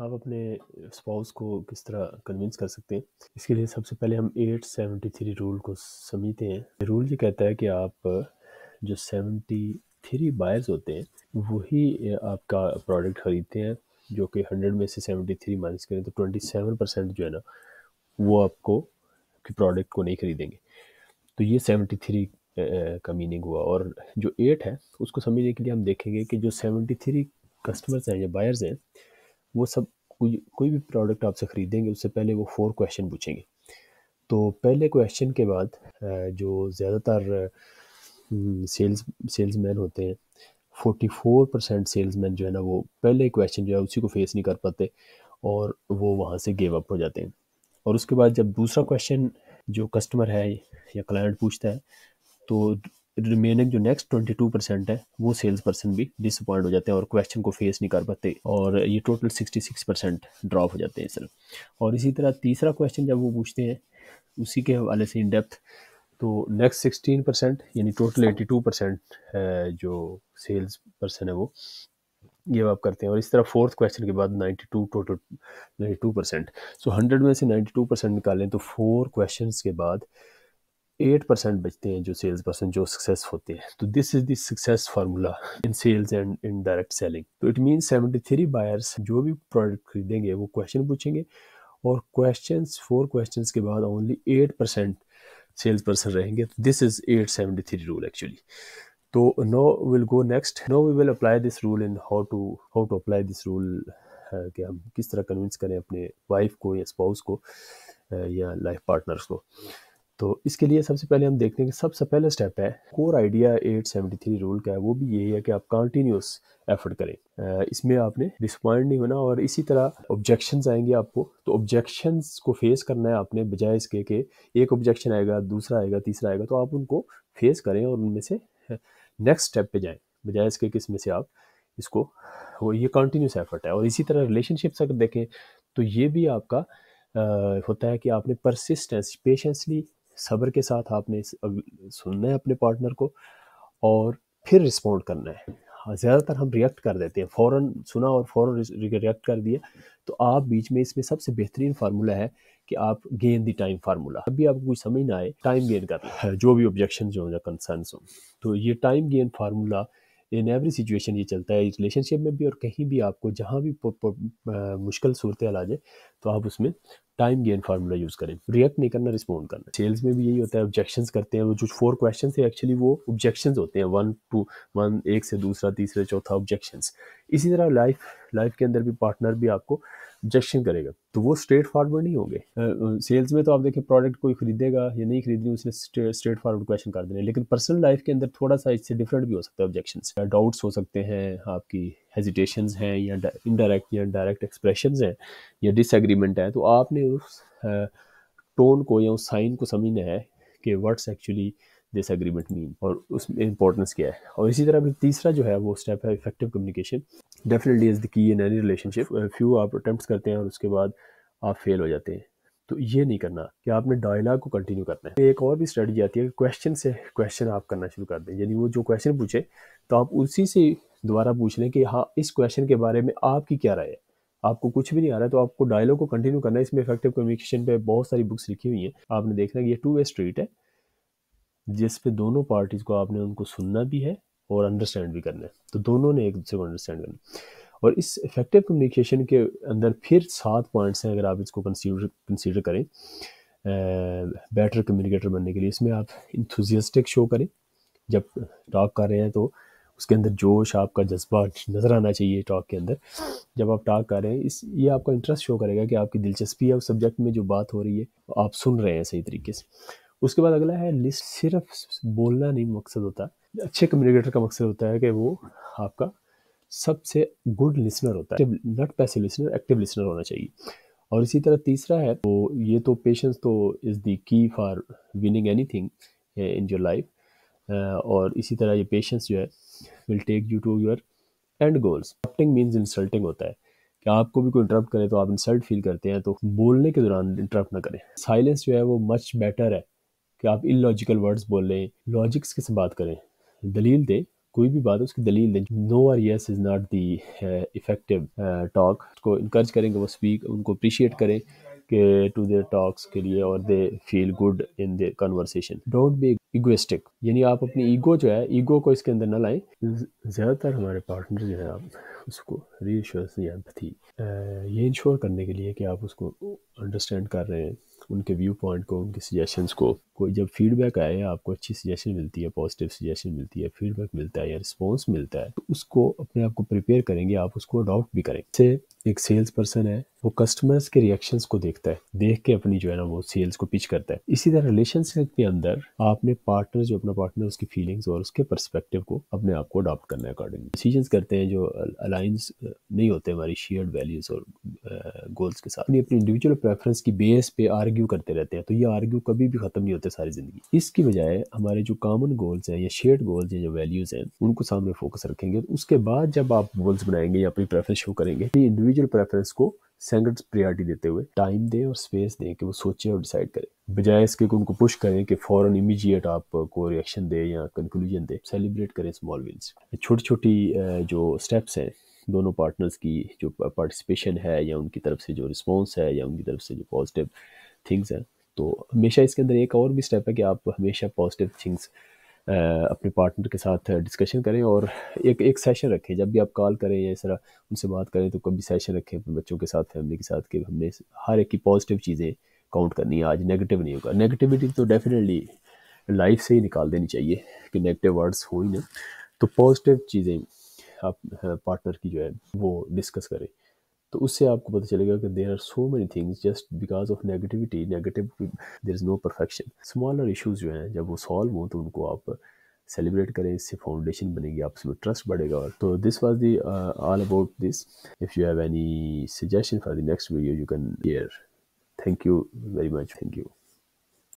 आप अपने स्पाउस को किस तरह कन्विंस कर सकते हैं इसके लिए सबसे पहले हम एट सेवेंटी थ्री रूल को समझते हैं रूल ये कहता है कि आप जो सेवेंटी थ्री बायर्स होते हैं वही आपका प्रोडक्ट ख़रीदते हैं जो कि हंड्रेड में से सेवेंटी थ्री माइनस करें तो ट्वेंटी सेवन परसेंट जो है ना वो आपको कि प्रोडक्ट को नहीं खरीदेंगे तो ये सेवेंटी थ्री का मीनिंग हुआ और जो एट है उसको समझने के लिए हम देखेंगे कि जो सेवेंटी थ्री कस्टमर्स हैं या बायर्स हैं वो सब कोई कोई भी प्रोडक्ट आपसे ख़रीदेंगे उससे पहले वो फोर क्वेश्चन पूछेंगे तो पहले क्वेश्चन के बाद जो ज़्यादातर सेल्स सेल्स मैन होते हैं forty four percent salesman जो है ना वो पहले क्वेश्चन जो है उसी को फेस नहीं कर पाते और वो वहाँ से गिव अप हो जाते हैं और उसके बाद जब दूसरा क्वेश्चन जो कस्टमर है या क्लाइंट पूछता है तो रिमेनिंग जो नेक्स्ट ट्वेंटी टू परसेंट है वो सेल्स पर्सन भी डिसअपॉइंट हो जाते हैं और क्वेश्चन को फेस नहीं कर पाते और ये total sixty six percent drop हो जाते हैं सर और इसी तरह तीसरा क्वेश्चन जब वो पूछते हैं उसी के हवाले से इन डेप्थ तो नेक्स्ट सिक्सटीन परसेंट यानी टोटल एटी टू परसेंट जो सेल्स पर्सन है वो ये आप करते हैं और इस तरह फोर्थ क्वेश्चन के बाद ninety two total ninety two percent so hundred में से नाइन्टी टू परसेंट निकालें तो फोर क्वेश्चन के बाद एट परसेंट बचते हैं जो सेल्स पर्सन जो सक्सेस होते हैं तो this is this success formula in sales and in direct selling तो it mean seventy three buyers जो भी प्रोडक्ट खरीदेंगे वो क्वेश्चन पूछेंगे और क्वेश्चन फोर क्वेश्चन के बाद only eight percent sales person रहेंगे तो this is eight seventy three rule actually तो no will go next no we will apply this rule in how to how to apply this rule कि हम किस तरह convince करें अपने wife को या स्पाउस को uh, या लाइफ पार्टनर्स को तो इसके लिए सबसे पहले हम देखते हैं कि सबसे पहला स्टेप है कोर आइडिया 873 रूल का है वो भी यही है कि आप कंटिन्यूस एफर्ट करें इसमें आपने डिसपॉइंट नहीं होना और इसी तरह ऑब्जेक्शंस आएंगे आपको तो ऑब्जेक्शंस को फेस करना है आपने बजाय इसके कि एक ऑब्जेक्शन आएगा दूसरा आएगा तीसरा आएगा तो आप उनको फेस करें और उनमें से नेक्स्ट स्टेप पर जाएँ बजाय इसके कि इसमें से आप इसको वो ये कंटिन्यूस एफर्ट है और इसी तरह रिलेशनशिप्स अगर देखें तो ये भी आपका आ, होता है कि आपने परसिस्टेंस पेशेंसली सब्र के साथ आपने सुनना है अपने पार्टनर को और फिर रिस्पोंड करना है हाँ, ज़्यादातर हम रिएक्ट कर देते हैं फ़ौर सुना और फ़ौर रिएक्ट कर दिया तो आप बीच में इसमें सबसे बेहतरीन फार्मूला है कि आप गेन दी टाइम फार्मूला अभी आपको कुछ समझ ना आए टाइम गेन कर जो भी ऑब्जेक्शन हो या कंसर्न हो तो ये time gain formula in every situation ये चलता है रिलेशनशिप में भी और कहीं भी आपको जहाँ भी मुश्किल सूरत आ जाए तो आप उसमें टाइम गेन फार्मूला यूज करें रिएक्ट नहीं करना रिस्पॉन्ड करना सेल्स में भी यही होता है ऑब्जेक्शन करते हैं वो जो फोर क्वेश्चन है एक्चुअली वो ऑब्जेक्शन होते हैं वन टू वन एक से दूसरा तीसरे चौथा ऑब्जेक्शन इसी तरह लाइफ लाइफ के अंदर भी पार्टनर भी आपको ऑब्जेक्शन करेगा तो वो स्ट्रेट फॉरवर्ड नहीं होंगे सेल्स में तो आप देखें प्रोडक्ट कोई खरीदेगा या नहीं खरीदनी उसने स्ट्रेट फॉरवर्ड क्वेश्चन कर देने लेकिन पर्सनल लाइफ के अंदर थोड़ा सा इससे डिफरेंट भी हो सकता है ऑब्जेक्शन डाउट्स हो सकते हैं आपकी हेजिटेशन हैं या इनडायरेक्ट या डायरेक्ट एक्सप्रेशन हैं या डिसएग्रीमेंट हैं तो आपने उस टोन को या उस साइन को समझना है कि words actually this agreement mean और उसमें इंपॉर्टेंस क्या है और इसी तरह तीसरा जो है वो स्टेप है effective communication definitely is the key in any relationship few आप अटैम्प्ट करते हैं और उसके बाद आप फेल हो जाते हैं तो ये नहीं करना कि आपने डायलॉग को कंटिन्यू करना है एक और भी स्ट्रेटी आती है क्वेश्चन से क्वेश्चन आप करना शुरू कर दें यानी वो जो क्वेश्चन पूछे तो आप उसी से दोबारा पूछ लें कि हाँ इस क्वेश्चन के बारे में आपकी क्या राय है आपको कुछ भी नहीं आ रहा है तो आपको डायलॉग को कंटिन्यू करना है इसमें इफेक्टिव कम्युनिकेशन पे बहुत सारी बुक्स लिखी हुई हैं आपने देखना कि ये टू वे स्ट्रीट है जिस पे दोनों पार्टीज़ को आपने उनको सुनना भी है और अंडरस्टैंड भी करना है तो दोनों ने एक दूसरे को अंडरस्टैंड करना और इस इफेक्टिव कम्युनिकेशन के अंदर फिर सात पॉइंट्स हैं अगर आप इसको कंसीडर कंसीडर करें बेटर कम्युनिकेटर बनने के लिए इसमें आप इंथुजियास्टिक शो करें जब टॉक कर रहे हैं तो उसके अंदर जोश आपका जज्बा नज़र आना चाहिए टॉक के अंदर जब आप टॉक कर रहे हैं इस ये आपका इंटरेस्ट शो करेगा कि आपकी दिलचस्पी है उस सब्जेक्ट में जो बात हो रही है आप सुन रहे हैं सही तरीके से उसके बाद अगला है लिस्ट सिर्फ बोलना नहीं मकसद होता अच्छे कम्युनिकेटर का मकसद होता है कि वो आपका सबसे गुड लिसनर होता है not passive listener active listener होना चाहिए और इसी तरह तीसरा है तो ये तो पेशेंस तो is the key for winning anything in your life और इसी तरह ये पेशेंस जो है will take you to your end goals interrupting means insulting होता है कि आपको भी कोई इंटरप्ट करे तो आप इंसल्ट फील करते हैं तो बोलने के दौरान इंटरप्ट ना करें साइलेंस जो है वो मच बेटर है कि आप इन लॉजिकल वर्ड्स बोल लें लॉजिक्स के से बात करें दलील दें कोई भी बात उसकी दलील दें no or yes is not the effective talk उसको इनक्रेज करें कि वो स्पीक उनको अप्रिशिएट करें के टू देयर टॉक्स के लिए और they feel good in their conversation don't be egoistic यानी आप अपनी ईगो जो है ईगो को इसके अंदर ना लाएं ज़्यादातर हमारे पार्टनर जो है आप उसको रीश्योरेंस या एम्पथी ये इंश्योर करने के लिए कि आप उसको अंडरस्टैंड कर रहे हैं उनके व्यू पॉइंट को उनके सजेशंस को कोई जब फीडबैक आया या आपको अच्छी सजेशन मिलती है पॉजिटिव सजेशन मिलती है फीडबैक मिलता है या रिस्पॉन्स मिलता है तो उसको अपने आप को प्रिपेयर करेंगे आप उसको अडॉप्ट भी करें से एक सेल्स पर्सन है वो कस्टमर्स के रिएक्शंस को देखता है देख के अपनी जो है ना वो सेल्स को पिच करता है इसी तरह रिलेशनशिप के अंदर आपने पार्टनर जो अपना पार्टनर उसकी फीलिंग्स और उसके पर्सपेक्टिव को अपने आप को अडॉप्ट करने अकॉर्डिंग डिसीजन करते हैं जो अलाइंस नहीं होते हमारी शेयर्ड वैल्यूज और गोल्स के साथ अपनी अपनी इंडिविजुअल प्रेफरेंस की बेस पे आर्ग्यू करते रहते हैं तो ये आर्ग्यू कभी भी खत्म नहीं होते थे सारी ज़िंदगी इसकी बजाय हमारे जो कॉमन गोल्स हैं या शेड गोल्स हैं जो वैल्यूज़ हैं उनको सामने फोकस रखेंगे तो उसके बाद जब आप गोल्स बनाएंगे या अपनी प्रेफरेंस शो करेंगे इंडिविजुअल प्रेफरेंस को सेंगड प्रियॉरिटी देते हुए टाइम दें और स्पेस दें कि वो सोचें और डिसाइड करें बजाय इसके कि उनको पुश करें कि फॉरन इमीजिएट आपको रिएक्शन दे या कंक्लूजन दे सेलिब्रेट करें स्मॉल विन्स छोटी छोटी जो स्टेप्स हैं दोनों पार्टनर्स की जो पार्टिसिपेशन है या उनकी तरफ से जो रिस्पॉन्स है या उनकी तरफ से जो पॉजिटिव थिंग्स हैं तो हमेशा इसके अंदर एक और भी स्टेप है कि आप हमेशा पॉजिटिव थिंग्स अपने पार्टनर के साथ डिस्कशन करें और एक एक सेशन रखें जब भी आप कॉल करें या इस तरह उनसे बात करें तो कभी सेशन रखें अपने बच्चों के साथ फैमिली के साथ कि हमने हर एक की पॉजिटिव चीज़ें काउंट करनी है आज नेगेटिव नहीं होगा नेगेटिविटी तो डेफिनेटली लाइफ से ही निकाल देनी चाहिए कि नेगेटिव वर्ड्स हो ही ना तो पॉजिटिव चीज़ें आप पार्टनर की जो है वो डिस्कस करें तो उससे आपको पता चलेगा कि there are so many things just because of negativity negative there is no perfection smaller issues जो हैं जब वो सॉल्व हों तो उनको आप सेलिब्रेट करें इससे फाउंडेशन बनेगी आप उसमें ट्रस्ट बढ़ेगा और तो this was the all about this if you have any suggestion for the next video you can here thank you very much thank you